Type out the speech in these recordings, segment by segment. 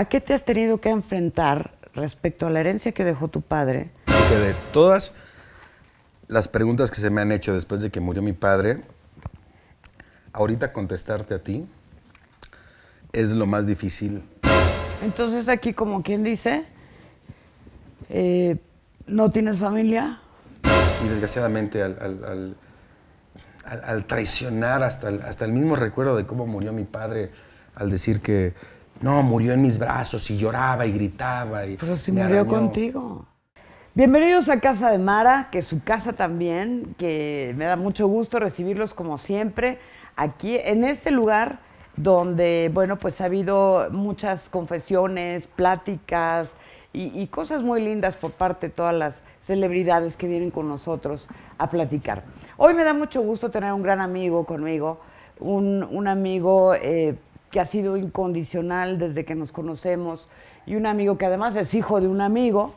¿A qué te has tenido que enfrentar respecto a la herencia que dejó tu padre? Porque de todas las preguntas que se me han hecho después de que murió mi padre, ahorita contestarte a ti es lo más difícil. Entonces aquí, como quien dice, eh, ¿no tienes familia? Y desgraciadamente al, traicionar hasta hasta el mismo recuerdo de cómo murió mi padre, al decir que no, murió en mis brazos y lloraba y gritaba. Y Pero pues si murió contigo. Bienvenidos a Casa de Mara, que es su casa también, que me da mucho gusto recibirlos como siempre aquí en este lugar donde, bueno, pues ha habido muchas confesiones, pláticas y, cosas muy lindas por parte de todas las celebridades que vienen con nosotros a platicar. Hoy me da mucho gusto tener un gran amigo conmigo, un, amigo eh, que ha sido incondicional desde que nos conocemos, y un amigo que además es hijo de un amigo,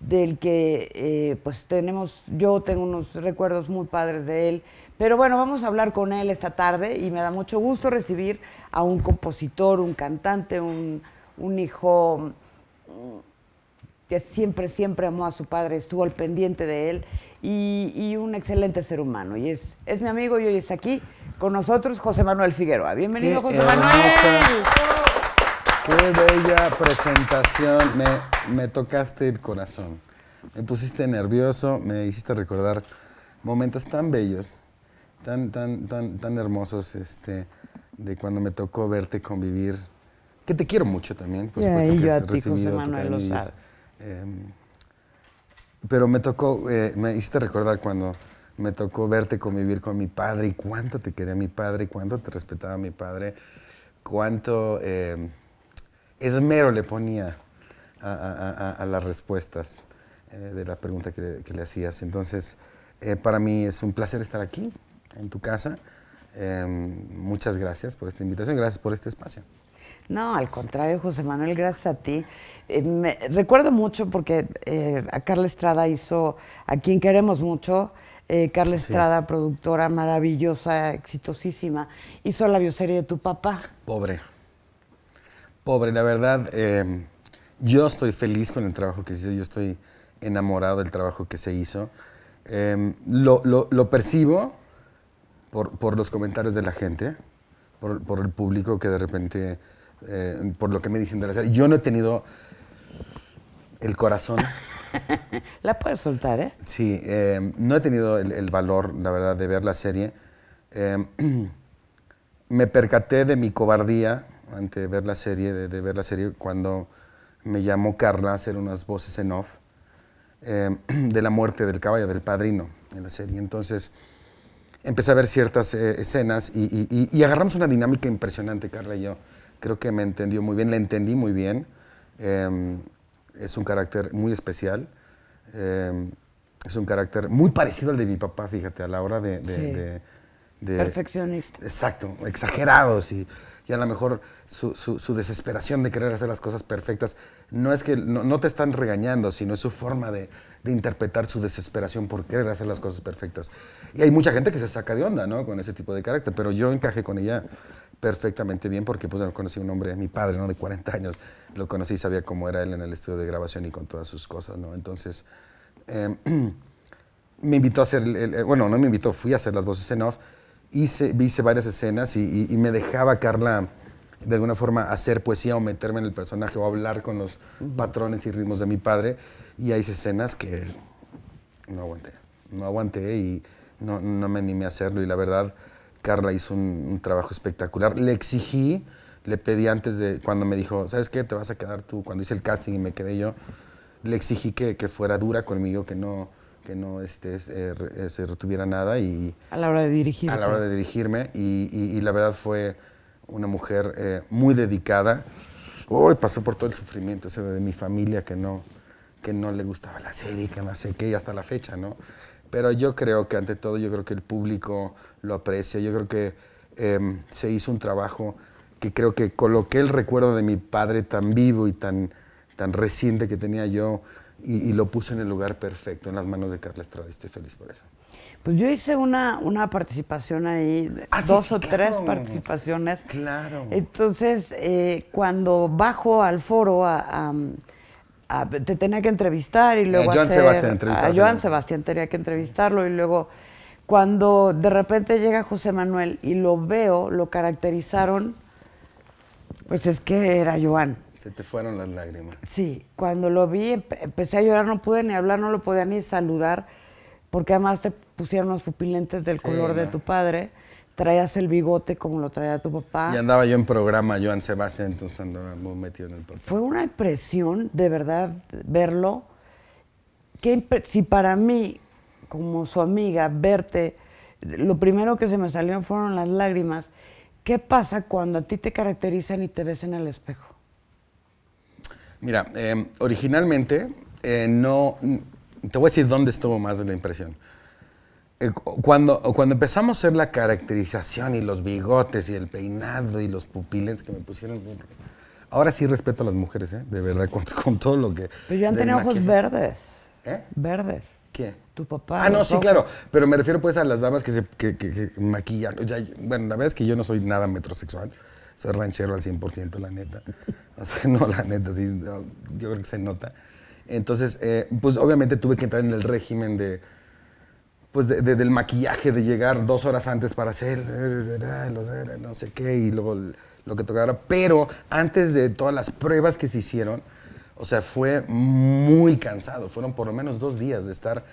del que eh, pues tenemos, yo tengo unos recuerdos muy padres de él. Pero bueno, vamos a hablar con él esta tarde y me da mucho gusto recibir a un compositor, un cantante, un, un hijo mm, que siempre, siempre amó a su padre, estuvo al pendiente de él y, y un excelente ser humano. Y es, es mi amigo y hoy está aquí con nosotros José Manuel Figueroa. Bienvenido, José Manuel. Qué bella presentación. Me, tocaste el corazón. Me pusiste nervioso, me hiciste recordar momentos tan bellos, tan, tan, tan, tan hermosos, este, de cuando me tocó verte convivir, que te quiero mucho también, por a ti, José Manuel lo em, pero me tocó, eh, me hiciste recordar cuando me tocó verte convivir con mi padre y cuánto te quería mi padre, cuánto te respetaba mi padre, cuánto eh, esmero le ponía a, las respuestas eh, de la pregunta que le, hacías. Entonces, eh, para mí es un placer estar aquí, en tu casa. Em, muchas gracias por esta invitación, gracias por este espacio. No, al contrario, José Manuel, gracias a ti. me, recuerdo mucho porque a Carla Estrada hizo A quien queremos mucho eh, Carla Estrada, productora maravillosa, exitosísima, hizo la bioserie de tu papá. Pobre. Pobre, la verdad, em, yo estoy feliz con el trabajo que se hizo, yo estoy enamorado del trabajo que se hizo. Em, lo, lo, lo, percibo por, los comentarios de la gente, por, por el público que de repente, eh, por lo que me dicen de la serie. Yo no he tenido el corazón la puedes soltar, ¿eh? Sí, eh, no he tenido el, valor, la verdad, de ver la serie. Eh, me percaté de mi cobardía ante ver la serie, de, ver la serie cuando me llamó Carla a hacer unas voces en off eh, de la muerte del caballo, del padrino en la serie. Entonces empecé a ver ciertas escenas y, agarramos una dinámica impresionante, Carla y yo. Creo que me entendió muy bien, la entendí muy bien es un carácter muy especial. Em, es un carácter muy parecido al de mi papá, fíjate, a la hora de... Perfeccionista. Exacto, exagerados y, a lo mejor su, desesperación de querer hacer las cosas perfectas. No es que no, te están regañando, sino es su forma de, interpretar su desesperación por querer hacer las cosas perfectas. Y hay mucha gente que se saca de onda, ¿no? Con ese tipo de carácter, pero yo encaje con ella perfectamente bien porque pues conocí un hombre, mi padre, ¿no? De 40 años, lo conocí y sabía cómo era él en el estudio de grabación y con todas sus cosas, ¿no? Entonces, em, me invitó a hacer, eh, bueno, no me invitó, fui a hacer las voces en off, hice, hice varias escenas y, me dejaba Carla de alguna forma hacer poesía o meterme en el personaje o hablar con los patrones y ritmos de mi padre. Y hay escenas que no aguanté, no aguanté y no, no me animé a hacerlo. Y la verdad, Carla hizo un, trabajo espectacular. Le exigí, le pedí antes de, cuando me dijo, ¿sabes qué? Te vas a quedar tú, cuando hice el casting y me quedé yo, le exigí que, fuera dura conmigo, que no, que no este, eh, eh, se retuviera nada. Y, a la hora de dirigirme. A la hora de dirigirme. Y, la verdad fue una mujer eh, muy dedicada. hoy pasó por todo el sufrimiento ese de mi familia que no, que no le gustaba la serie, que no sé qué, hasta la fecha, ¿no? Pero yo creo que ante todo, yo creo que el público lo aprecia. Yo creo que em, se hizo un trabajo que creo que coloqué el recuerdo de mi padre tan vivo y tan, tan reciente que tenía yo y, lo puse en el lugar perfecto, en las manos de Carla Estrada. Estoy feliz por eso. Pues yo hice una, una participación ahí, ah, dos o tres participaciones. Claro. Entonces, eh, cuando bajo al foro a te tenía que entrevistar y eh, luego a Joan Sebastián tenía que entrevistarlo y luego cuando de repente llega José Manuel y lo veo, lo caracterizaron, pues es que era Joan. Se te fueron las lágrimas. Sí, cuando lo vi empecé a llorar, no pude ni hablar, no lo podía ni saludar, porque además te pusieron los pupilentes del color de tu padre traías el bigote como lo traía tu papá. Y andaba yo en programa, Joan Sebastián, entonces andaba muy metido en el programa. Fue una impresión, de verdad, verlo. si para mí, como su amiga, verte, lo primero que se me salieron fueron las lágrimas. ¿Qué pasa cuando a ti te caracterizan y te ves en el espejo? Mira, em, originalmente eh, no... Te voy a decir dónde estuvo más la impresión. Eh, cuando, cuando empezamos a hacer la caracterización y los bigotes y el peinado y los pupilens que me pusieron. Ahora sí respeto a las mujeres, ¿eh? de verdad, con, todo lo que. Pero ya han tenido ojos verdes. ¿Eh? Verdes. ¿Qué? Tu papá. Ah, no, sí, claro. Pero me refiero pues a las damas que se que, maquillan. bueno, la verdad es que yo no soy nada metrosexual. Soy ranchero al 100%, la neta. O sea, no, la neta, sí. yo creo que se nota. Entonces, eh, pues obviamente tuve que entrar en el régimen de pues del maquillaje, de llegar dos horas antes para hacer no sé qué y luego lo que tocara. Pero antes de todas las pruebas que se hicieron, o sea, fue muy cansado. Fueron por lo menos dos días de estar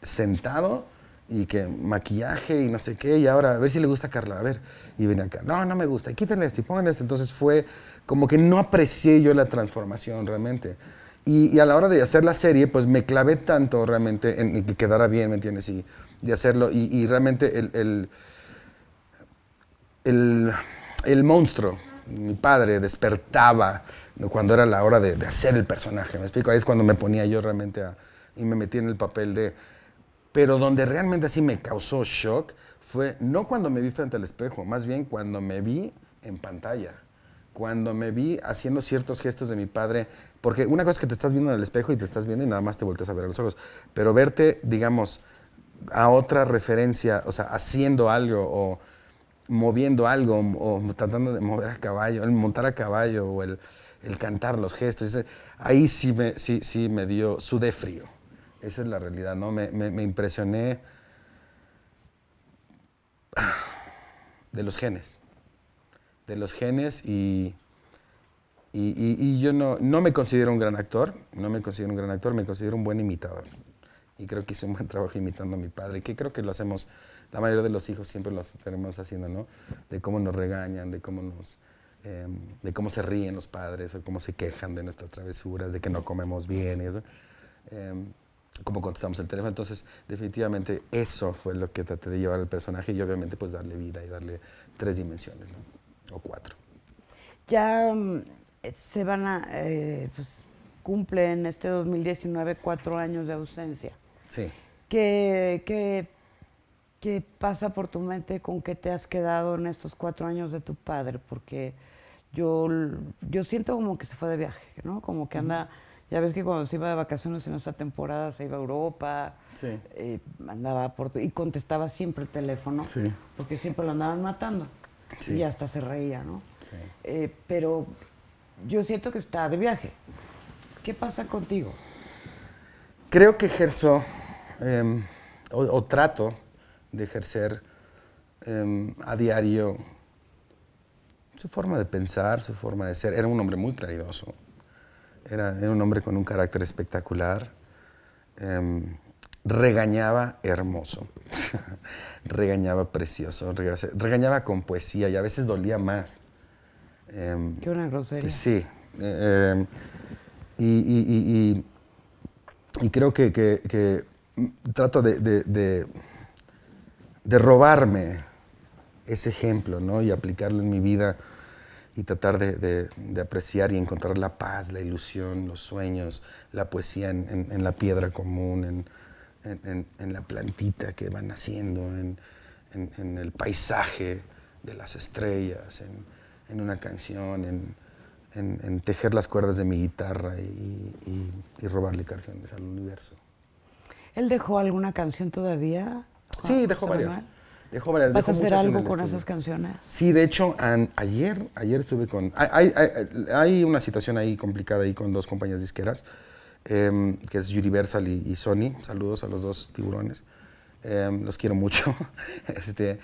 sentado y que maquillaje y no sé qué. Y ahora, a ver si le gusta a Carla, a ver. Y venía acá, no, no me gusta, y quítenle esto y pónganle esto. Entonces fue como que no aprecié yo la transformación realmente. Y, a la hora de hacer la serie, pues me clavé tanto realmente en que quedara bien, ¿me entiendes? Y, de hacerlo. Y, realmente el, el, monstruo, mi padre, despertaba cuando era la hora de, hacer el personaje. ¿Me explico? Ahí es cuando me ponía yo realmente y me metí en el papel de... Pero donde realmente así me causó shock fue no cuando me vi frente al espejo, más bien cuando me vi en pantalla cuando me vi haciendo ciertos gestos de mi padre, porque una cosa es que te estás viendo en el espejo y te estás viendo y nada más te volteas a ver a los ojos, pero verte, digamos, a otra referencia, o sea, haciendo algo o moviendo algo o tratando de mover a caballo, el montar a caballo o el, cantar los gestos. Ahí sí me, sí, sí me dio, sudé frío. Esa es la realidad, ¿no? Me, impresioné de los genes, de los genes y, yo no me considero un gran actor, no me considero un gran actor, me considero un buen imitador y creo que hice un buen trabajo imitando a mi padre, que creo que lo hacemos, la mayoría de los hijos siempre lo tenemos haciendo, ¿no? De cómo nos regañan, de cómo nos... Em, de cómo se ríen los padres de cómo se quejan de nuestras travesuras, de que no comemos bien y eso. Em, cómo contestamos el teléfono. Entonces, definitivamente eso fue lo que traté de llevar al personaje y obviamente pues darle vida y darle tres dimensiones, ¿no? O cuatro. Ya mm, se van a, eh, pues, cumplen este 2019 cuatro años de ausencia. Sí. ¿Qué, pasa por tu mente con qué te has quedado en estos cuatro años de tu padre? Porque yo, yo siento como que se fue de viaje, ¿no? Como que anda... Ya ves que cuando se iba de vacaciones en nuestra temporada se iba a Europa, eh, andaba por y contestaba siempre el teléfono, porque siempre lo andaban matando. Y hasta se reía, ¿no? Eh, pero yo siento que está de viaje. ¿Qué pasa contigo? Creo que ejerzo em, o, trato de ejercer em, a diario su forma de pensar, su forma de ser. Era un hombre muy claridoso. Era, un hombre con un carácter espectacular. Em, regañaba hermoso. regañaba precioso. Regañaba con poesía y a veces dolía más. Qué una grosería. Sí. Eh, y y creo que, trato de, de, robarme ese ejemplo ¿no? y aplicarlo en mi vida y tratar de, apreciar y encontrar la paz, la ilusión, los sueños, la poesía en, la piedra común, en, en, la plantita que van haciendo, en, el paisaje de las estrellas, en, una canción, en, en, tejer las cuerdas de mi guitarra y, robarle canciones al universo. ¿Él dejó alguna canción todavía? sí, dejó varias. ¿Vas a hacer algo con esas canciones? Sí, de hecho, ayer, ayer estuve con... Hay, una situación ahí complicada ahí con dos compañías disqueras, em, que es Universal y, Sony. Saludos a los dos tiburones. Em, los quiero mucho. este,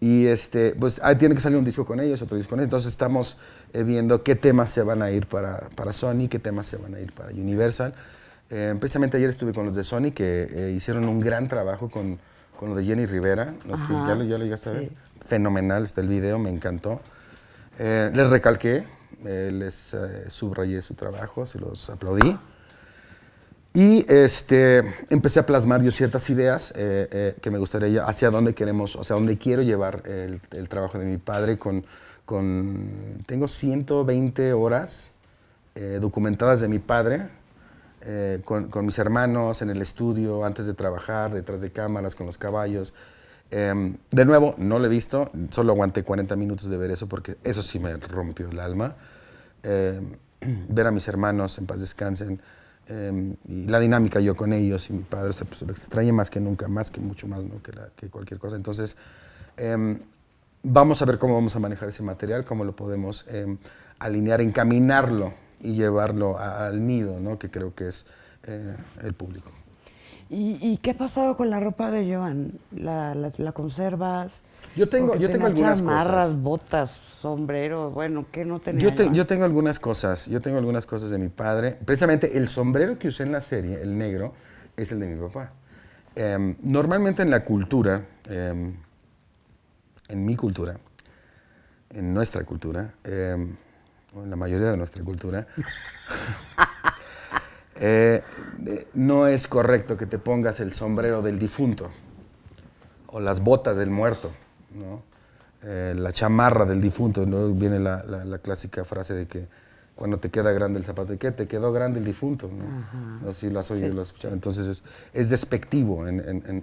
y este, pues ahí tiene que salir un disco con ellos, otro disco con ellos. Entonces estamos eh, viendo qué temas se van a ir para, para Sony, qué temas se van a ir para Universal. Eh, precisamente ayer estuve con los de Sony que eh, hicieron un gran trabajo con, con lo de Jenny Rivera. ya, lo, Fenomenal está el video, me encantó. les recalqué, les subrayé su trabajo, se los aplaudí. Y este, empecé a plasmar yo ciertas ideas eh, eh, que me gustaría, hacia dónde queremos, o sea, dónde quiero llevar el, trabajo de mi padre con, con tengo 120 horas eh, documentadas de mi padre, con, con, mis hermanos, en el estudio, antes de trabajar, detrás de cámaras, con los caballos. Em, de nuevo, no lo he visto, solo aguanté 40 minutos de ver eso porque eso sí me rompió el alma. Em, ver a mis hermanos en paz descansen. Em, y la dinámica yo con ellos y mi padre, se pues, extraña más que nunca, más que mucho más que, que cualquier cosa. Entonces, em, vamos a ver cómo vamos a manejar ese material, cómo lo podemos em, alinear, encaminarlo y llevarlo al nido, ¿no? que creo que es eh, el público. ¿Y, qué ha pasado con la ropa de Joan? ¿La, conservas? Yo tengo, yo tengo algunas amarras, botas, Sombrero, bueno, ¿qué no tenía? Yo, yo, tengo algunas cosas, yo tengo algunas cosas de mi padre. Precisamente el sombrero que usé en la serie, el negro, es el de mi papá. Em, normalmente en la cultura, em, en mi cultura, en nuestra cultura, em, o en la mayoría de nuestra cultura, eh, no es correcto que te pongas el sombrero del difunto o las botas del muerto, ¿no? Eh, la chamarra del difunto. Viene la, clásica frase de que cuando te queda grande el zapato, ¿qué? Te quedó grande el difunto. No, si lo has oído, lo has Entonces es, despectivo en,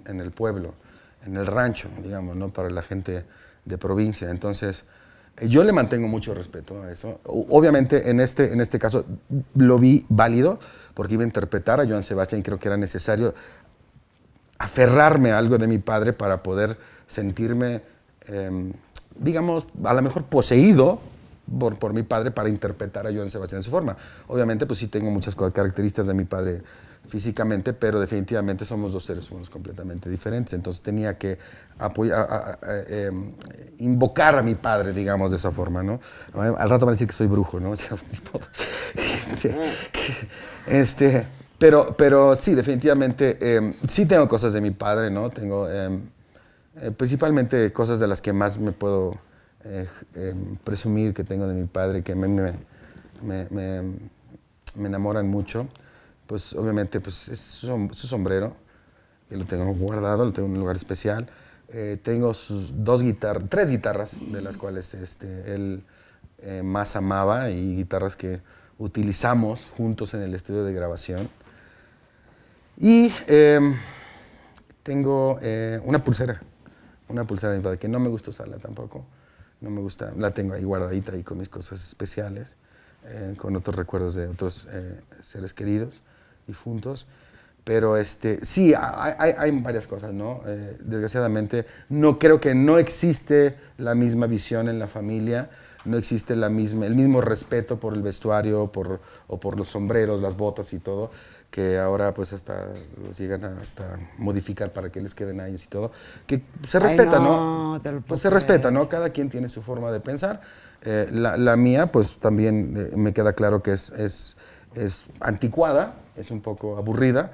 el pueblo, en el rancho, digamos, ¿no? para la gente de provincia. Entonces eh, yo le mantengo mucho respeto a eso. Obviamente en este, en este caso lo vi válido porque iba a interpretar a Joan Sebastián y creo que era necesario aferrarme a algo de mi padre para poder sentirme... Em, digamos, a lo mejor poseído por, por mi padre para interpretar a Joan Sebastián de su forma. Obviamente, pues sí tengo muchas características de mi padre físicamente, pero definitivamente somos dos seres humanos completamente diferentes. Entonces tenía que em, invocar a mi padre, digamos, de esa forma, ¿no? Al rato van a decir que soy brujo, ¿no? Este, este, pero, pero sí, definitivamente, em, sí tengo cosas de mi padre, ¿no? Tengo... Em, eh, principalmente cosas de las que más me puedo eh, eh, presumir que tengo de mi padre, que me, me, me, enamoran mucho, pues obviamente pues, es su, sombrero, que lo tengo guardado, lo tengo en un lugar especial. tengo dos guitarras, tres guitarras, de las cuales este, él más amaba y guitarras que utilizamos juntos en el estudio de grabación. Y em, tengo una pulsera una pulsera de mi que no me gusta usarla tampoco. No me gusta, la tengo ahí guardadita ahí con mis cosas especiales, eh, con otros recuerdos de otros eh, seres queridos, difuntos. Pero este, sí, hay, hay, varias cosas, ¿no? Eh, desgraciadamente, no creo que no existe la misma visión en la familia, no existe la misma, el mismo respeto por el vestuario por, o por los sombreros, las botas y todo que ahora pues hasta los llegan a hasta modificar para que les queden años y todo, que se respeta, ¿no? Pues se respeta, ¿no? Cada quien tiene su forma de pensar. Eh, la, mía, pues también eh, me queda claro que es, es, es, anticuada, es un poco aburrida,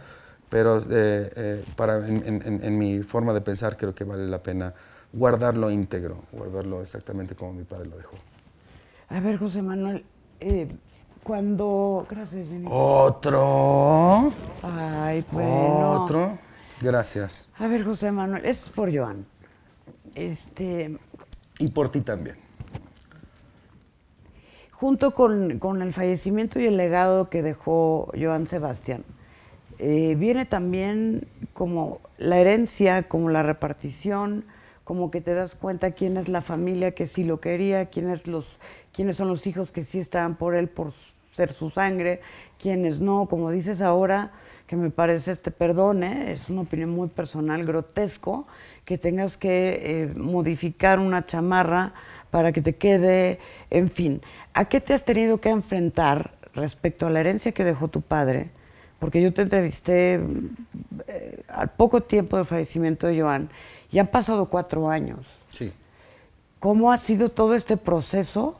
pero eh, para, en, en, mi forma de pensar creo que vale la pena guardarlo íntegro, guardarlo exactamente como mi padre lo dejó. A ver, José Manuel, cuando. Gracias, Jenny. Otro. Ay, pues. Otro. Gracias. A ver, José Manuel, es por Joan. Este. Y por ti también. Junto con, con el fallecimiento y el legado que dejó Joan Sebastián, eh, viene también como la herencia, como la repartición, como que te das cuenta quién es la familia que sí lo quería, quién los, quiénes son los hijos que sí estaban por él, por su ser su sangre, quienes no, como dices ahora, que me parece, te este, perdone, ¿eh? es una opinión muy personal, grotesco, que tengas que eh, modificar una chamarra para que te quede, en fin. ¿A qué te has tenido que enfrentar respecto a la herencia que dejó tu padre? Porque yo te entrevisté eh, al poco tiempo del fallecimiento de Joan ya han pasado cuatro años. Sí. ¿Cómo ha sido todo este proceso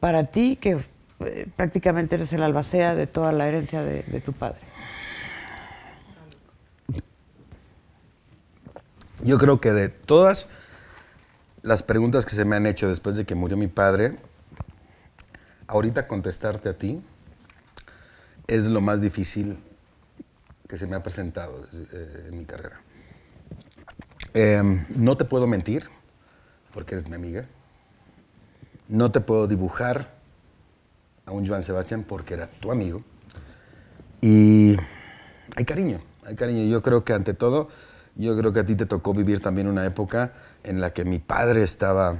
para ti que eh, prácticamente eres el albacea de toda la herencia de, tu padre. Yo creo que de todas las preguntas que se me han hecho después de que murió mi padre, ahorita contestarte a ti es lo más difícil que se me ha presentado eh, en mi carrera. Em, no te puedo mentir, porque eres mi amiga. No te puedo dibujar a un Joan Sebastián porque era tu amigo. Y hay cariño, hay cariño. Yo creo que ante todo, yo creo que a ti te tocó vivir también una época en la que mi padre estaba...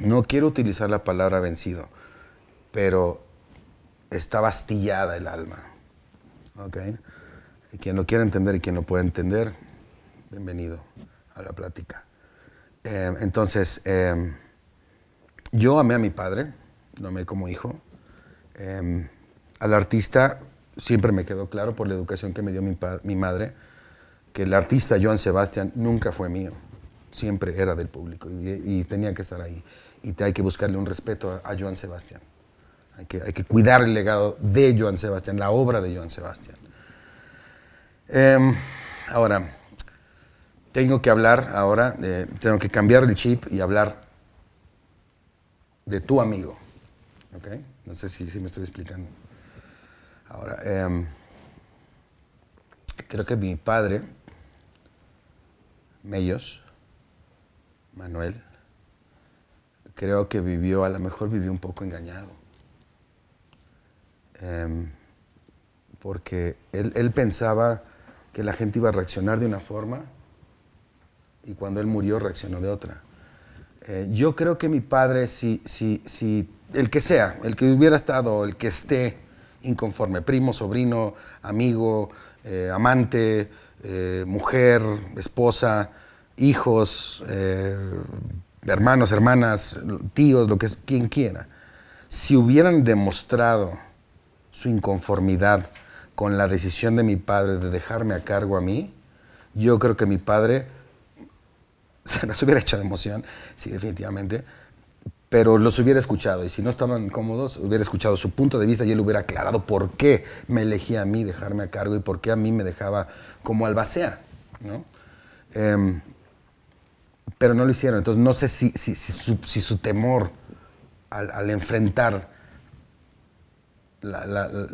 No quiero utilizar la palabra vencido, pero estaba astillada el alma. ¿Ok? Y quien lo quiera entender y quien lo pueda entender, bienvenido a la plática. Eh, entonces... Eh, yo amé a mi padre, lo amé como hijo. Em, al artista siempre me quedó claro por la educación que me dio mi, madre que el artista Joan Sebastián nunca fue mío, siempre era del público y, tenía que estar ahí. Y te, hay que buscarle un respeto a, Joan Sebastián. Hay que, cuidar el legado de Joan Sebastián, la obra de Joan Sebastián. Em, ahora, tengo que hablar ahora, tengo que cambiar el chip y hablar de tu amigo. ¿Ok? No sé si, me estoy explicando. Ahora, em, creo que mi padre, Mellos, Manuel, creo que vivió, a lo mejor vivió un poco engañado. Em, porque él pensaba que la gente iba a reaccionar de una forma y cuando él murió reaccionó de otra. Eh, yo creo que mi padre, si, si, el que sea, el que hubiera estado, el que esté inconforme, primo, sobrino, amigo, eh, amante, eh, mujer, esposa, hijos, hermanos, hermanas, tíos, lo que quien quiera, si hubieran demostrado su inconformidad con la decisión de mi padre de dejarme a cargo a mí, yo creo que mi padre sea, las hubiera hecho de emoción, sí, definitivamente, pero los hubiera escuchado y si no estaban cómodos, hubiera escuchado su punto de vista y él hubiera aclarado por qué me elegía a mí dejarme a cargo y por qué a mí me dejaba como albacea, ¿no? Em, pero no lo hicieron, entonces no sé si, si, su, temor al, enfrentar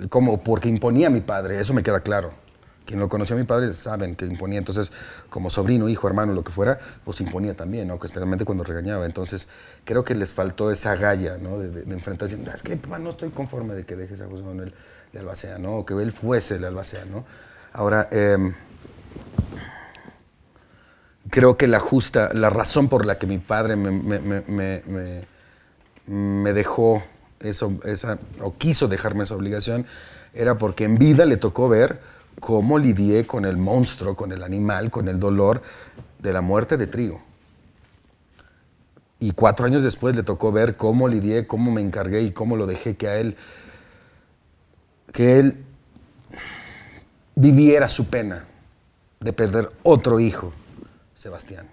como porque imponía a mi padre, eso me queda claro quien lo conoció a mi padre saben que imponía, entonces, como sobrino, hijo, hermano, lo que fuera, pues imponía también, ¿no? especialmente cuando regañaba. Entonces, creo que les faltó esa galla, ¿no? De, de, enfrentarse, es que no estoy conforme de que dejes a José Manuel de Albacea, ¿no? O que él fuese el Albacea, ¿no? Ahora, em, creo que la justa, la razón por la que mi padre me, dejó eso, esa, o quiso dejarme esa obligación, era porque en vida le tocó ver cómo lidié con el monstruo, con el animal, con el dolor de la muerte de Trigo. Y cuatro años después le tocó ver cómo lidié, cómo me encargué y cómo lo dejé que a él, que él viviera su pena de perder otro hijo, Sebastián.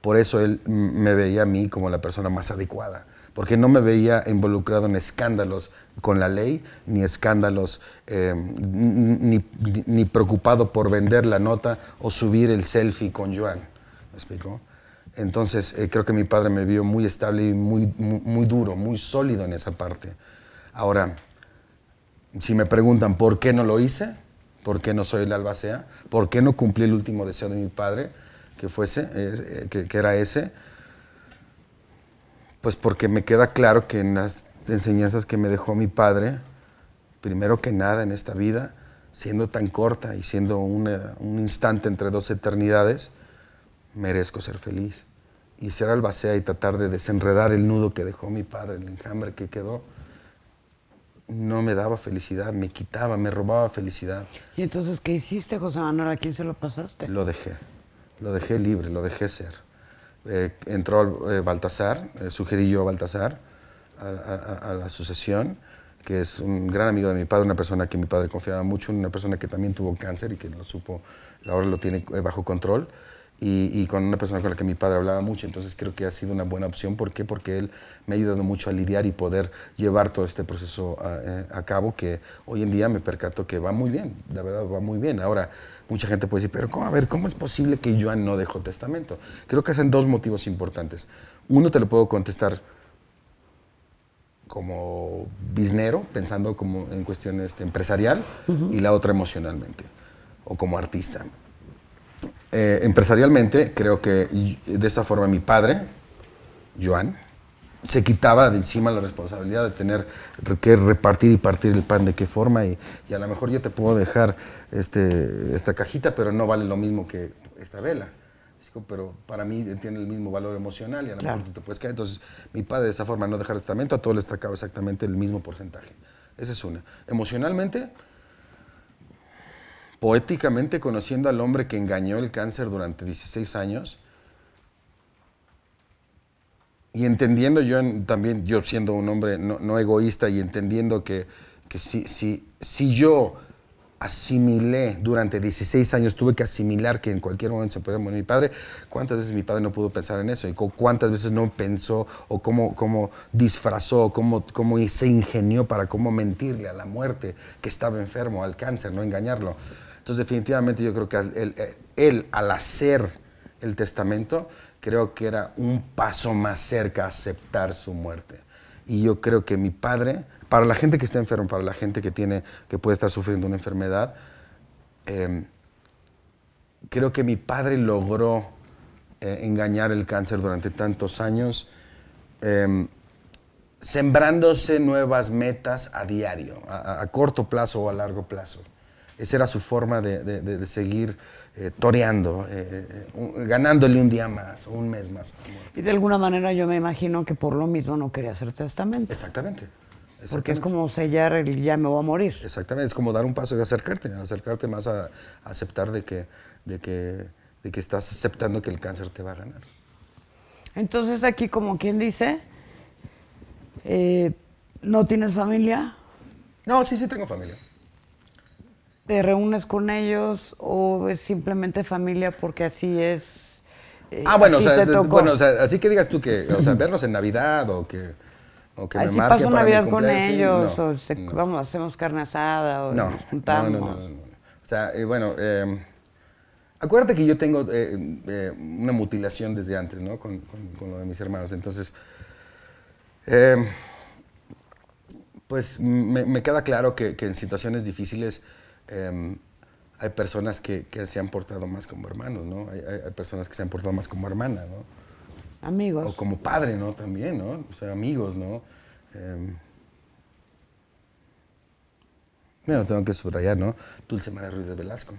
Por eso él me veía a mí como la persona más adecuada porque no me veía involucrado en escándalos con la ley, ni escándalos, eh, ni, preocupado por vender la nota o subir el selfie con Joan. Entonces eh, creo que mi padre me vio muy estable y muy, muy, duro, muy sólido en esa parte. Ahora, si me preguntan por qué no lo hice, por qué no soy el albacea, por qué no cumplí el último deseo de mi padre, que fuese, eh, que, era ese, pues porque me queda claro que en las enseñanzas que me dejó mi padre, primero que nada en esta vida, siendo tan corta y siendo un instante entre dos eternidades, merezco ser feliz. Y ser albacea y tratar de desenredar el nudo que dejó mi padre, el enjambre que quedó, no me daba felicidad, me quitaba, me robaba felicidad. ¿Y entonces qué hiciste, José Manuel? ¿A quién se lo pasaste? Lo dejé, lo dejé libre, lo dejé ser. Eh, entró eh, Baltasar, eh, sugerí yo a Baltasar a, la sucesión, que es un gran amigo de mi padre, una persona que mi padre confiaba mucho, una persona que también tuvo cáncer y que lo supo, ahora lo tiene bajo control. Y, con una persona con la que mi padre hablaba mucho, entonces creo que ha sido una buena opción. ¿Por qué? Porque él me ha ayudado mucho a lidiar y poder llevar todo este proceso a, cabo, que hoy en día me percato que va muy bien, la verdad va muy bien. Ahora, mucha gente puede decir, pero ¿cómo, a ver, ¿cómo es posible que Joan no dejó testamento? Creo que hacen dos motivos importantes. Uno te lo puedo contestar como biznero, pensando como en cuestiones este, empresarial, y la otra emocionalmente, o como artista. Eh, empresarialmente, creo que de esa forma mi padre, Joan, se quitaba de encima la responsabilidad de tener que repartir y partir el pan de qué forma y, a lo mejor yo te puedo dejar este, esta cajita, pero no vale lo mismo que esta vela. Pero para mí tiene el mismo valor emocional y a lo mejor tú te puedes caer. Entonces, mi padre de esa forma no dejar testamento, a todos les tocaba exactamente el mismo porcentaje. Esa es una. Emocionalmente, poéticamente conociendo al hombre que engañó el cáncer durante 16 años, y entendiendo yo también, yo siendo un hombre no, egoísta y entendiendo que, que si, si, yo asimilé durante 16 años, tuve que asimilar que en cualquier momento se podía morir mi padre, ¿cuántas veces mi padre no pudo pensar en eso? ¿Y cuántas veces no pensó o cómo, cómo disfrazó, cómo, cómo se ingenió para cómo mentirle a la muerte, que estaba enfermo, al cáncer, no engañarlo? Entonces definitivamente yo creo que eh, él al hacer el testamento, creo que era un paso más cerca a aceptar su muerte. Y yo creo que mi padre, para la gente que está enfermo, para la gente que, tiene, que puede estar sufriendo una enfermedad, em, creo que mi padre logró eh, engañar el cáncer durante tantos años, em, sembrándose nuevas metas a diario, a, corto plazo o a largo plazo. Esa era su forma de, de, de, de seguir eh, toreando, eh, ganándole un día más, un mes más. Y de alguna manera yo me imagino que por lo mismo no quería hacer testamento. Exactamente. Exactamente. Porque es como sellar el ya me voy a morir. Exactamente, es como dar un paso de acercarte, acercarte más a, aceptar de que, de, que, de que estás aceptando que el cáncer te va a ganar. Entonces aquí como quien dice, eh, ¿no tienes familia? No, sí, sí tengo familia te reúnes con ellos o es simplemente familia porque así es. Eh, ah, bueno, o sea, bueno, o sea, así que digas tú que, o sea, vernos en Navidad o que. O que paso Navidad con ellos, o vamos, hacemos carne asada, o juntamos. No, no, no, O sea, eh, bueno, em, acuérdate que yo tengo eh, una mutilación desde antes, ¿no? Con, lo de mis hermanos. Entonces, em, pues me, queda claro que en situaciones difíciles Em, hay personas que, se han portado más como hermanos, ¿no? Hay, personas que se han portado más como hermana, ¿no? Amigos. O como padre, ¿no? También, ¿no? O sea, amigos, ¿no? Eh, em, bueno, tengo que subrayar, ¿no? Dulce María Ruiz de Velasco.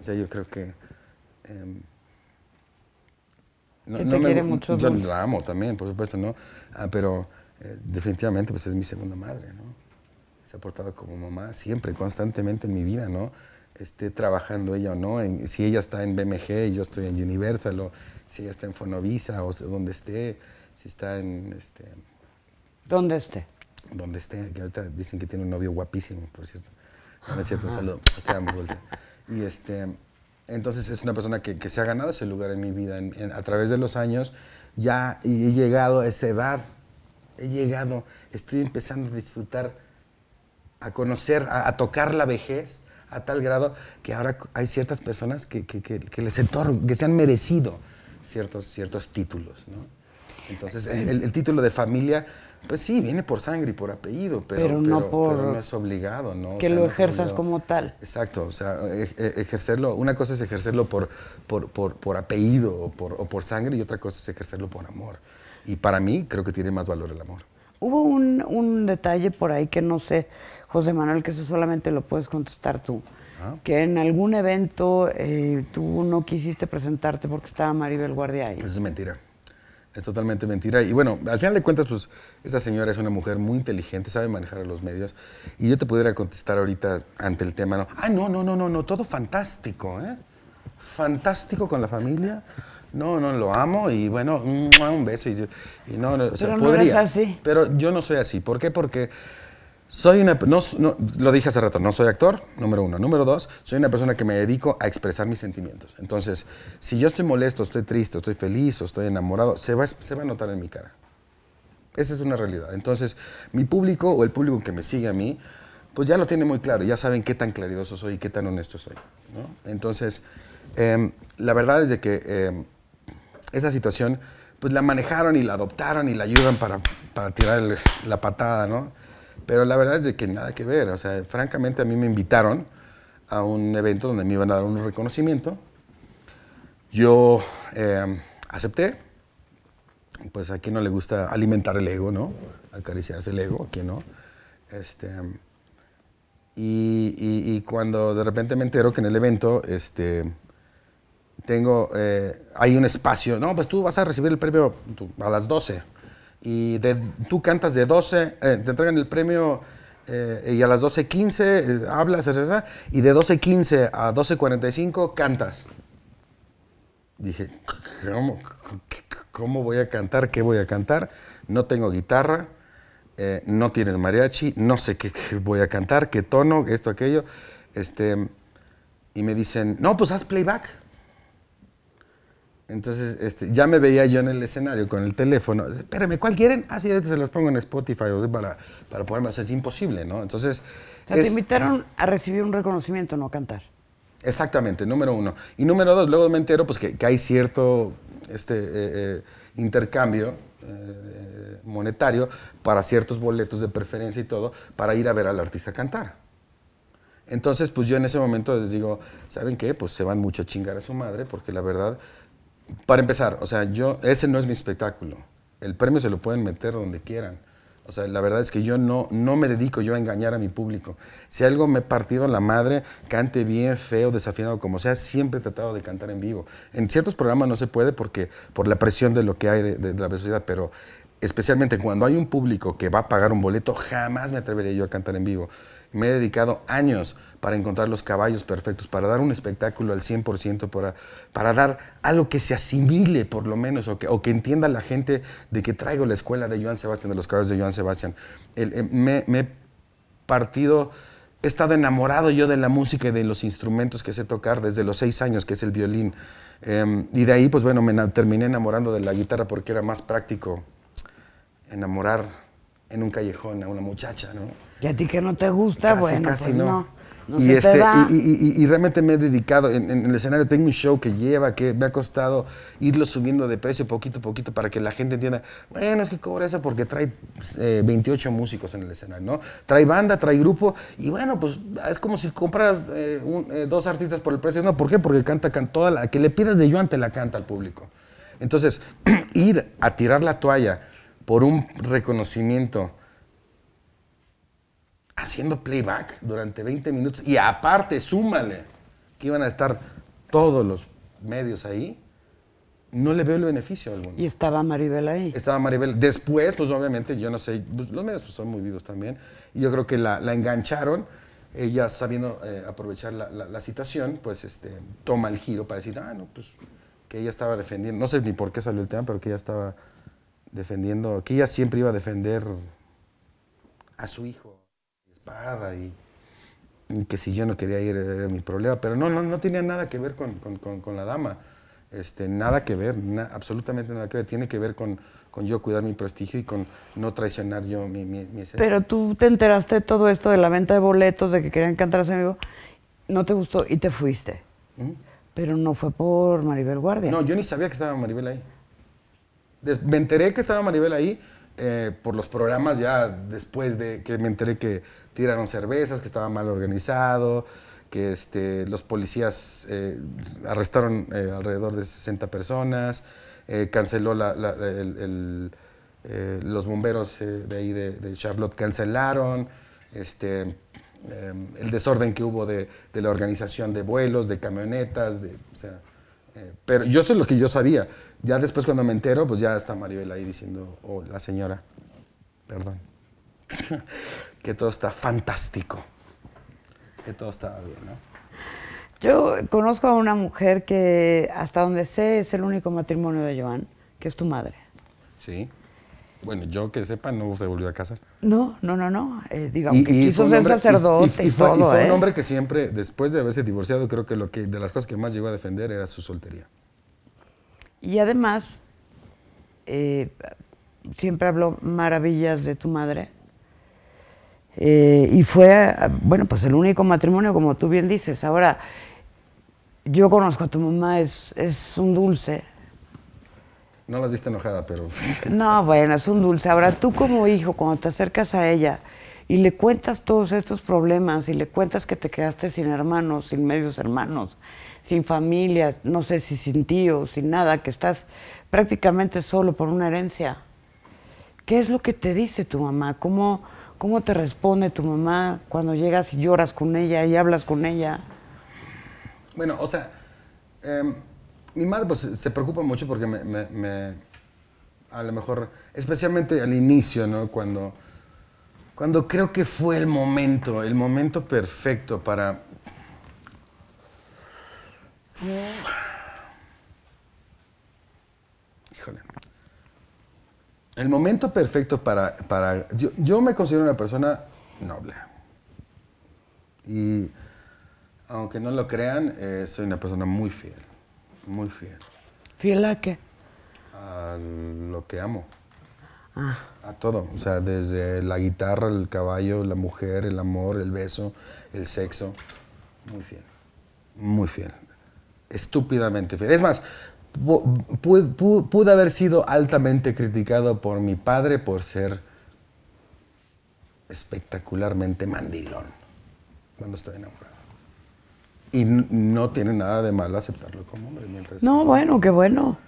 O sea, yo creo que... Em, te quiere mucho. Yo la amo también, por supuesto, ¿no? Ah, pero eh, definitivamente pues es mi segunda madre, ¿no? se ha portado como mamá siempre, constantemente en mi vida, ¿no? Esté trabajando ella o no, si ella está en BMG y yo estoy en Universal, o si ella está en Fonovisa, o donde esté, si está en... Este, ¿Dónde esté? Donde esté, que ahorita dicen que tiene un novio guapísimo, por cierto. No, es cierto, saludo, Y este, entonces es una persona que, que, se ha ganado ese lugar en mi vida, a través de los años, ya he llegado a esa edad, he llegado, estoy empezando a disfrutar a conocer, a, tocar la vejez a tal grado que ahora hay ciertas personas que, que, que, les que se han merecido ciertos, ciertos títulos. ¿no? Entonces, el, título de familia, pues sí, viene por sangre y por apellido, pero, pero no, es obligado. ¿no? Que lo ejerzas como tal. Exacto, o sea, e, e, ejercerlo, una cosa es ejercerlo por, por, por, por apellido o por, o por sangre y otra cosa es ejercerlo por amor. Y para mí creo que tiene más valor el amor. Hubo un, un detalle por ahí que no sé José Manuel, que eso solamente lo puedes contestar tú. Ah. Que en algún evento eh, tú no quisiste presentarte porque estaba Maribel Guardia ahí. es mentira. Es totalmente mentira. Y bueno, al final de cuentas, pues esa señora es una mujer muy inteligente, sabe manejar a los medios. Y yo te pudiera contestar ahorita ante el tema, ¿no? Ah, no, no, no, no, no, todo fantástico, ¿eh? Fantástico con la familia. No, no, lo amo y bueno, un beso. Y, no, pero no podría, así. Pero yo no soy así. ¿Por qué? Porque soy una, no, lo dije hace rato, no soy actor, número uno. Número dos, soy una persona que me dedico a expresar mis sentimientos. Entonces, si yo estoy molesto, estoy triste, estoy feliz o estoy enamorado, se va, se va a notar en mi cara. Esa es una realidad. Entonces, mi público o el público que me sigue a mí, pues ya lo tiene muy claro, ya saben qué tan claridoso soy y qué tan honesto soy. ¿no? Entonces, em, la verdad es de que em, esa situación, pues la manejaron y la adoptaron y la ayudan para, para tirar la patada, ¿no? Pero la verdad es de que nada que ver. O sea, francamente a mí me invitaron a un evento donde me iban a dar un reconocimiento. Yo eh, acepté. Pues a quien no le gusta alimentar el ego, ¿no? Acariciarse el ego, a quien no. Este, y, y, cuando de repente me entero que en el evento este, tengo, eh, hay un espacio, no, pues tú vas a recibir el premio a las 12 y de, tú cantas de 12, eh, te entregan el premio eh, y a las 12.15 hablas, etc. Y de 12.15 a 12.45 cantas. Dije, ¿cómo, voy a cantar? ¿Qué voy a cantar? No tengo guitarra, eh, no tienes mariachi, no sé qué, voy a cantar, qué tono, esto, aquello. Este, y me dicen, no, pues haz playback. Entonces, este, ya me veía yo en el escenario con el teléfono. Espérame, ¿cuál quieren? Ah, sí, ahorita se los pongo en Spotify para, para O sea, Es imposible, ¿no? Entonces. O sea, te invitaron a recibir un reconocimiento, no a cantar. Exactamente, número uno. Y número dos, luego me entero pues, que, hay cierto este, eh, eh, intercambio eh, monetario para ciertos boletos de preferencia y todo, para ir a ver al artista cantar. Entonces, pues yo en ese momento les digo, ¿saben qué? Pues se van mucho a chingar a su madre, porque la verdad, para empezar, o sea, yo, ese no es mi espectáculo. El premio se lo pueden meter donde quieran. O sea, la verdad es que yo no, me dedico yo a engañar a mi público. Si algo me he partido la madre, cante bien, feo, desafinado, como sea, siempre he tratado de cantar en vivo. En ciertos programas no se puede porque, por la presión de lo que hay de, la velocidad, pero especialmente cuando hay un público que va a pagar un boleto, jamás me atrevería yo a cantar en vivo me he dedicado años para encontrar los caballos perfectos, para dar un espectáculo al 100%, para, para dar algo que se asimile por lo menos, o que, entienda la gente de que traigo la escuela de Joan Sebastián, de los caballos de Joan Sebastián. Eh, me, he partido, he estado enamorado yo de la música y de los instrumentos que sé tocar desde los seis años, que es el violín. Em, y de ahí, pues bueno, me terminé enamorando de la guitarra porque era más práctico enamorar en un callejón a una muchacha, ¿no? Y a ti que no te gusta, bueno, pues no. no. Este, y, Y, realmente me he dedicado, en, el escenario tengo un show que lleva, que me ha costado irlo subiendo de precio poquito a poquito para que la gente entienda, bueno, es que cobra eso porque trae 28 eh, músicos en el escenario, ¿no? Trae banda, trae grupo, y bueno, pues es como si compraras eh, eh, dos artistas por el precio, ¿no? ¿Por qué? Porque canta, canta toda la que le pidas de yo te la canta al público. Entonces, ir a tirar la toalla por un reconocimiento haciendo playback durante 20 minutos y aparte súmale que iban a estar todos los medios ahí, no le veo el beneficio alguno. ¿Y estaba Maribel ahí? Estaba Maribel. Después, pues obviamente, yo no sé, pues, los medios pues, son muy vivos también, y yo creo que la, engancharon, ella sabiendo eh, aprovechar la, situación, pues este, toma el giro para decir, ah, no, pues que ella estaba defendiendo, no sé ni por qué salió el tema, pero que ella estaba defendiendo, que ella siempre iba a defender a su hijo, espada, y, que si yo no quería ir era mi problema, pero no, no, no tenía nada que ver con, la dama, este, nada que ver, absolutamente nada que ver, tiene que ver con, yo cuidar mi prestigio y con no traicionar yo mi, mi, Pero tú te enteraste de todo esto, de la venta de boletos, de que querían cantar a su amigo, no te gustó y te fuiste. Pero no fue por Maribel Guardia. No, yo ni sabía que estaba Maribel ahí me enteré que estaba Maribel ahí eh, por los programas ya después de que me enteré que tiraron cervezas, que estaba mal organizado, que este, los policías eh, arrestaron eh, alrededor de 60 personas, canceló los bomberos de ahí de, Charlotte cancelaron, este, em, el desorden que hubo de, la organización de vuelos, de camionetas, de, pero yo sé lo que yo sabía. Ya después cuando me entero, pues ya está Maribel ahí diciendo, oh, la señora, perdón, que todo está fantástico, que todo está bien, ¿no? Yo conozco a una mujer que, hasta donde sé, es el único matrimonio de Joan, que es tu madre. Sí. Bueno, yo que sepa, no se volvió a casar. No, no, no, no. digamos que quiso ser sacerdote y, y fue, un ¿eh? hombre que siempre, después de haberse divorciado, creo que, lo que de las cosas que más llegó a defender era su soltería. Y además, eh, siempre habló maravillas de tu madre. Eh, y fue, bueno, pues el único matrimonio, como tú bien dices. Ahora, yo conozco a tu mamá, es, es un dulce. No la viste enojada, pero... No, bueno, es un dulce. Ahora, tú como hijo, cuando te acercas a ella y le cuentas todos estos problemas y le cuentas que te quedaste sin hermanos, sin medios hermanos, sin familia, no sé si sin tío, sin nada, que estás prácticamente solo por una herencia. ¿Qué es lo que te dice tu mamá? ¿Cómo, cómo te responde tu mamá cuando llegas y lloras con ella y hablas con ella? Bueno, o sea, em, mi madre pues, se preocupa mucho porque me, a lo mejor, especialmente al inicio, ¿no? Cuando, cuando creo que fue el momento, el momento perfecto para Híjole. El momento perfecto para... para yo, me considero una persona noble. Y aunque no lo crean, eh, soy una persona muy fiel. Muy fiel. ¿Fiel a qué? A lo que amo. Ah. A todo. O sea, desde la guitarra, el caballo, la mujer, el amor, el beso, el sexo. Muy fiel. Muy fiel estúpidamente fiel. Es más, pude, haber sido altamente criticado por mi padre por ser espectacularmente mandilón cuando estoy enamorado. Y no tiene nada de malo aceptarlo como hombre. no, bueno, qué bueno.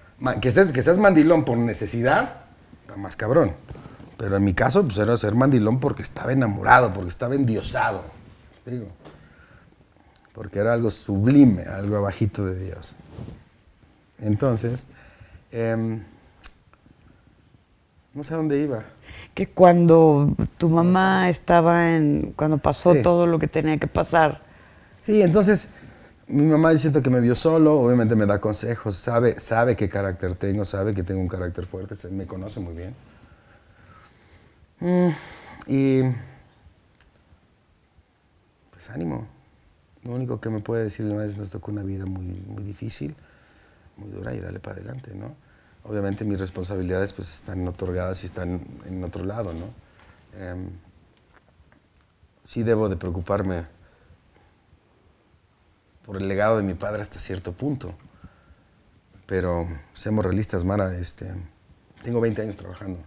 Que seas, que seas mandilón por necesidad, está más cabrón. Pero en mi caso, pues era ser mandilón porque estaba enamorado, porque estaba endiosado porque era algo sublime, algo abajito de Dios. Entonces, em, no sé a dónde iba. Que cuando tu mamá estaba en, cuando pasó todo lo que tenía que pasar. Sí, entonces mi mamá siento que me vio solo, obviamente me da consejos, sabe, sabe qué carácter tengo, sabe que tengo un carácter fuerte, me conoce muy bien. Mm, y pues ánimo, lo único que me puede decir es es nos tocó una vida muy, difícil, muy dura y dale para adelante, ¿no? Obviamente mis responsabilidades pues están otorgadas y están en otro lado, ¿no? Em, sí debo de preocuparme por el legado de mi padre hasta cierto punto. Pero seamos realistas, Mara, este, tengo 20 años trabajando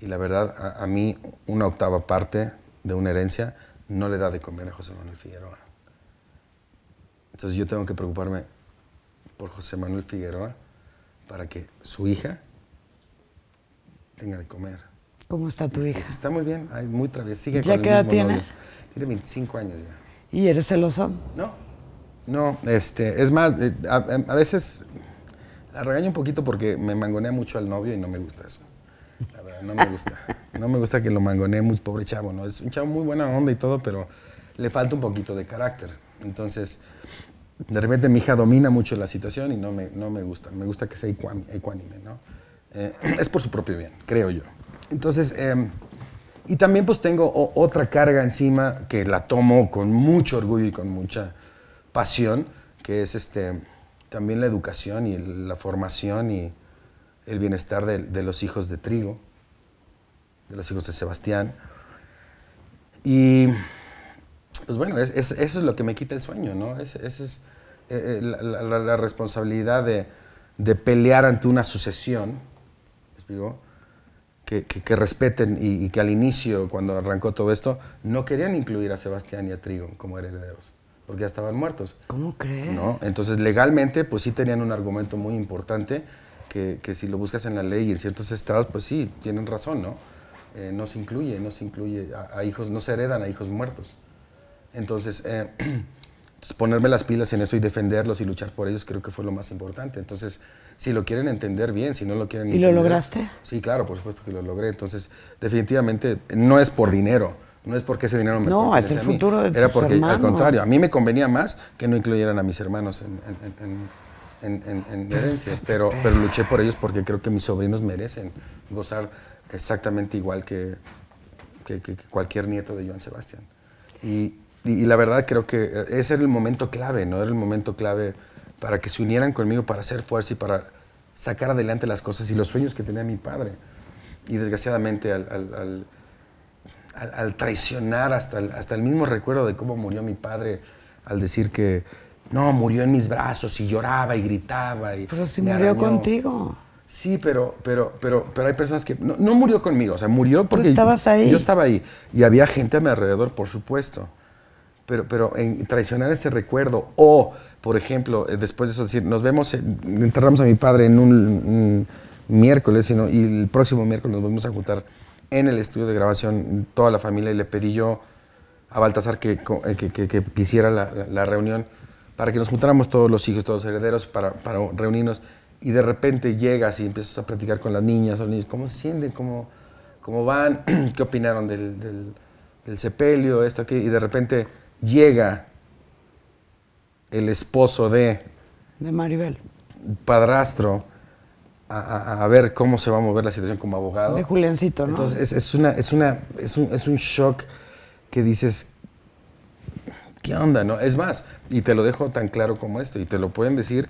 y la verdad a mí una octava parte de una herencia no le da de comer a José Manuel Figueroa. Entonces yo tengo que preocuparme por José Manuel Figueroa para que su hija tenga de comer. ¿Cómo está tu este, hija? Está muy bien, muy traviesa. ¿Ya qué edad tiene? Tiene 25 años ya. ¿Y eres celoso? No, no, este, es más, eh, em, a, veces la regaño un poquito porque me mangonea mucho al novio y no me gusta eso. La verdad, no me gusta. No me gusta que lo mangonee muy pobre chavo, ¿no? Es un chavo muy buena onda y todo, pero le falta un poquito de carácter. Entonces, de repente mi hija domina mucho la situación y no me, no me gusta. Me gusta que sea ecuánime, ¿no? Eh, es por su propio bien, creo yo. Entonces, em, y también pues tengo otra carga encima que la tomo con mucho orgullo y con mucha pasión, que es este, también la educación y la formación y el bienestar de, de los hijos de Trigo, de los hijos de Sebastián. Y pues bueno, eso es lo que me quita el sueño, ¿no? Esa es, eh, eh, la, responsabilidad de, pelear ante una sucesión, digo, que, respeten y, que al inicio, cuando arrancó todo esto, no querían incluir a Sebastián y a Trigo como herederos, porque ya estaban muertos. ¿Cómo crees? ¿No? Entonces, legalmente, pues sí tenían un argumento muy importante, que, si lo buscas en la ley y en ciertos estados, pues sí, tienen razón, ¿no? Eh, no se incluye, no se incluye a hijos, no se heredan a hijos muertos. Eh, entonces, ponerme las pilas en eso y defenderlos y luchar por ellos creo que fue lo más importante. Entonces, si lo quieren entender bien, si no lo quieren ¿Y lo lograste? Sí, claro, por supuesto que lo logré. Entonces, definitivamente no es por dinero. No es porque ese dinero me No, es el futuro de Era porque, al contrario, a mí me convenía más que no incluyeran a mis hermanos en, herencias. Pero, pero luché por ellos porque creo que mis sobrinos merecen gozar exactamente igual que, cualquier nieto de Joan Sebastián. Y, y, la verdad creo que eh, ese era el momento clave, ¿no? Era el momento clave para que se unieran conmigo, para hacer fuerza y para sacar adelante las cosas y los sueños que tenía mi padre. Y desgraciadamente al, traicionar hasta el, hasta el mismo recuerdo de cómo murió mi padre, al decir que no, murió en mis brazos y lloraba y gritaba. Y pero si murió contigo. Sí, pero, pero, pero, pero hay personas que. No, murió conmigo, o sea, murió porque. estabas ahí. yo estaba ahí. Y había gente a mi alrededor, por supuesto pero, en traicionar ese recuerdo o, por ejemplo, eh, después de eso decir, nos vemos, eh, enterramos a mi padre en un, miércoles y el próximo miércoles nos vamos a juntar en el estudio de grabación toda la familia y le pedí yo a Baltasar que, eh, que, hiciera la, reunión para que nos juntáramos todos los hijos, todos los herederos para, para reunirnos y de repente llegas y empiezas a platicar con las niñas o los niños, ¿cómo se sienten? ¿Cómo, cómo van? ¿Qué opinaron del, del, sepelio? Esto, aquí? Y de repente llega el esposo de... Maribel. Padrastro. A, ver cómo se va a mover la situación como abogado. De Juliancito, ¿no? Entonces, es, una, es, es, un, shock que dices, ¿qué onda? No? Es más, y te lo dejo tan claro como esto, y te lo pueden decir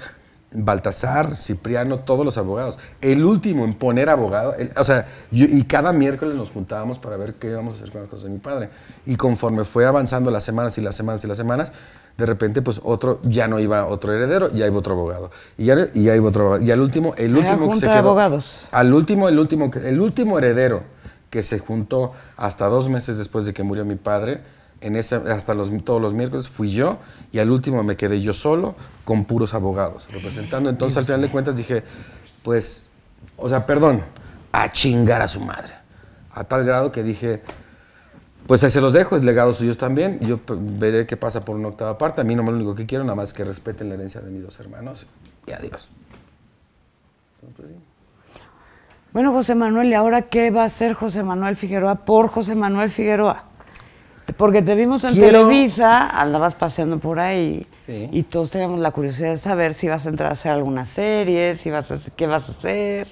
Baltasar, Cipriano, todos los abogados. El último en poner abogado, o sea, y cada miércoles nos juntábamos para ver qué íbamos a hacer con las cosas de mi padre. Y conforme fue avanzando las semanas y las semanas y las semanas, de repente, pues otro, ya no iba otro heredero, ya iba otro abogado. Y ya, y iba otro abogado. Y al último, el último que se De abogados. Al último, el último, el último heredero que se juntó hasta dos meses después de que murió mi padre, ese, hasta todos los miércoles fui yo y al último me quedé yo solo con puros abogados representando. Entonces al final de cuentas dije, pues, o sea, perdón, a chingar a su madre. A tal grado que dije, pues ahí se los dejo, es legado suyo también. Yo pues, veré qué pasa por una octava parte. A mí no me lo único que quiero, nada más que respeten la herencia de mis dos hermanos. Y adiós. Pues, bueno, José Manuel, ¿y ahora qué va a hacer José Manuel Figueroa por José Manuel Figueroa? Porque te vimos en Televisa, andabas paseando por ahí y todos teníamos la curiosidad de saber si vas a entrar a hacer alguna serie, si vas qué vas a hacer.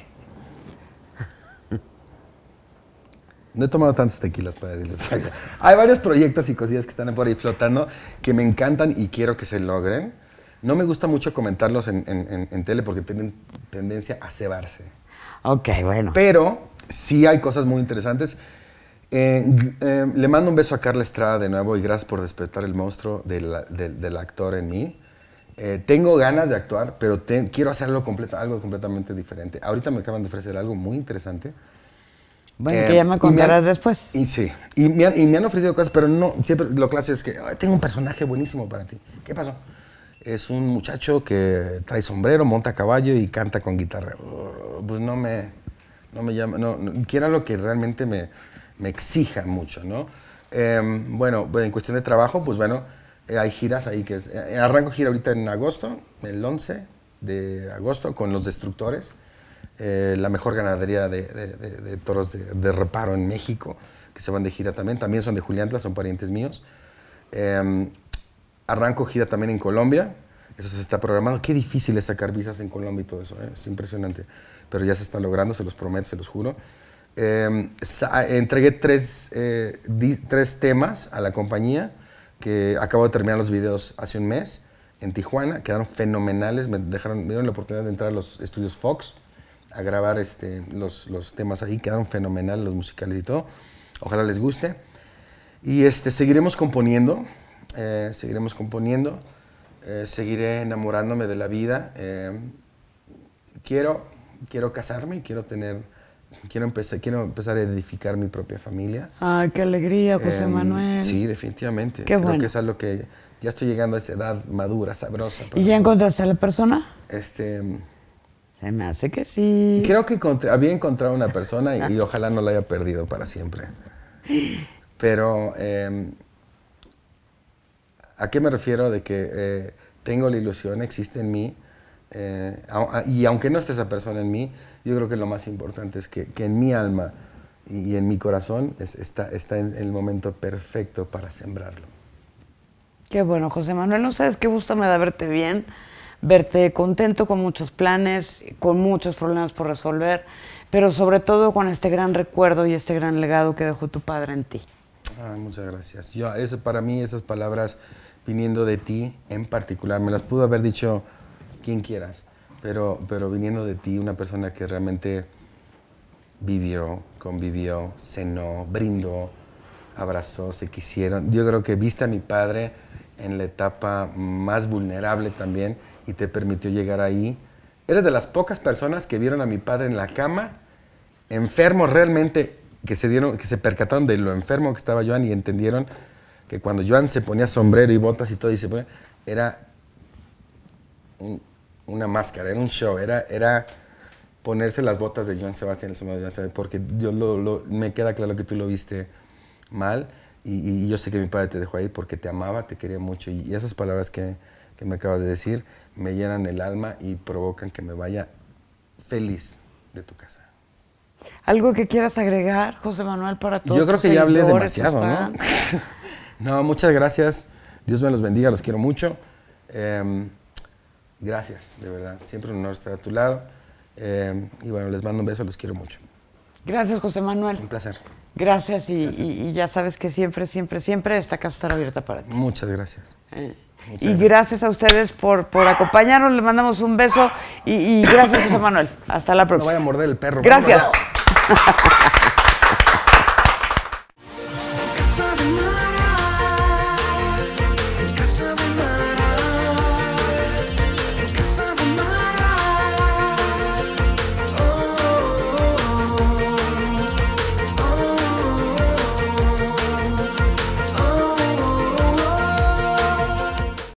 No he tomado tantas tequilas para decirles. Hay varios proyectos y cosillas que están por ahí flotando que me encantan y quiero que se logren. No me gusta mucho comentarlos en, en tele porque tienen tendencia a cebarse. Ok, bueno. Pero sí hay cosas muy interesantes. Eh, eh, le mando un beso a Carla Estrada de nuevo y gracias por despertar el monstruo del, actor en mí. Eh, tengo ganas de actuar, pero quiero hacerlo algo completamente diferente. Ahorita me acaban de ofrecer algo muy interesante. Bueno, que ya me contarás después. Y sí, y me, han, ofrecido cosas, pero no, siempre lo clásico es que tengo un personaje buenísimo para ti. ¿Qué pasó? Es un muchacho que trae sombrero, monta caballo y canta con guitarra. Uh, pues no me, no me llama, no, no lo que realmente me, me exija mucho, ¿no? Eh, bueno, en cuestión de trabajo, pues bueno, eh, hay giras ahí que eh, arranco gira ahorita en agosto, el 11 de agosto, con Los Destructores, eh, la mejor ganadería de, toros de, reparo en México, que se van de gira también, también son de Julián son parientes míos. Em, arranco gira también en Colombia, eso se está programando Qué difícil es sacar visas en Colombia y todo eso, es impresionante, pero ya se está logrando, se los prometo, se los juro. Em, entregué tres, eh, tres, temas a la compañía que acabo de terminar los videos hace un mes en Tijuana, quedaron fenomenales, me, dejaron, me dieron la oportunidad de entrar a los estudios Fox a grabar este, los, los temas ahí, quedaron fenomenales los musicales y todo, ojalá les guste. Y este, seguiremos componiendo, eh, seguiremos componiendo, eh, seguiré enamorándome de la vida, em, quiero, quiero casarme, quiero tener quiero empezar, quiero empezar a edificar mi propia familia. Ah, qué alegría, José em, Manuel! Sí, definitivamente. Qué Creo que es algo que ya estoy llegando a esa edad madura, sabrosa. ¿Y ya encontraste a la persona? Este... me hace que sí. Creo que había encontrado una persona y, ojalá no la haya perdido para siempre. Pero, em, ¿a qué me refiero de que eh, tengo la ilusión, existe en mí, eh, y aunque no esté esa persona en mí, yo creo que lo más importante es que, en mi alma y en mi corazón está, en el momento perfecto para sembrarlo. Qué bueno, José Manuel, no sabes qué gusto me da verte bien, verte contento con muchos planes, con muchos problemas por resolver, pero sobre todo con este gran recuerdo y este gran legado que dejó tu padre en ti. Ah, muchas gracias. Yo, eso, para mí esas palabras viniendo de ti en particular, me las pudo haber dicho quien quieras, pero, viniendo de ti, una persona que realmente vivió, convivió, cenó, brindó, abrazó, se quisieron. Yo creo que viste a mi padre en la etapa más vulnerable también y te permitió llegar ahí. Eres de las pocas personas que vieron a mi padre en la cama, enfermo realmente, que se, dieron, que se percataron de lo enfermo que estaba Joan y entendieron que cuando Joan se ponía sombrero y botas y todo y se ponía, era un una máscara, era un show, era, era ponerse las botas de Joan Sebastián, el sombrero porque yo lo, me queda claro que tú lo viste mal y, yo sé que mi padre te dejó ahí porque te amaba, te quería mucho y, esas palabras que, me acabas de decir me llenan el alma y provocan que me vaya feliz de tu casa. ¿Algo que quieras agregar, José Manuel, para todos? Yo creo que ya hablé demasiado, ¿no? no, muchas gracias. Dios me los bendiga, los quiero mucho. Em, gracias, de verdad. Siempre un honor estar a tu lado. Eh, y bueno, les mando un beso, los quiero mucho. Gracias, José Manuel. Un placer. Gracias y, ya sabes que siempre, siempre, siempre esta casa estará abierta para ti. Muchas gracias. Eh, y gracias. a ustedes por, acompañarnos. Les mandamos un beso y, y gracias, José Manuel. Hasta la próxima. No vaya a morder el perro. Gracias.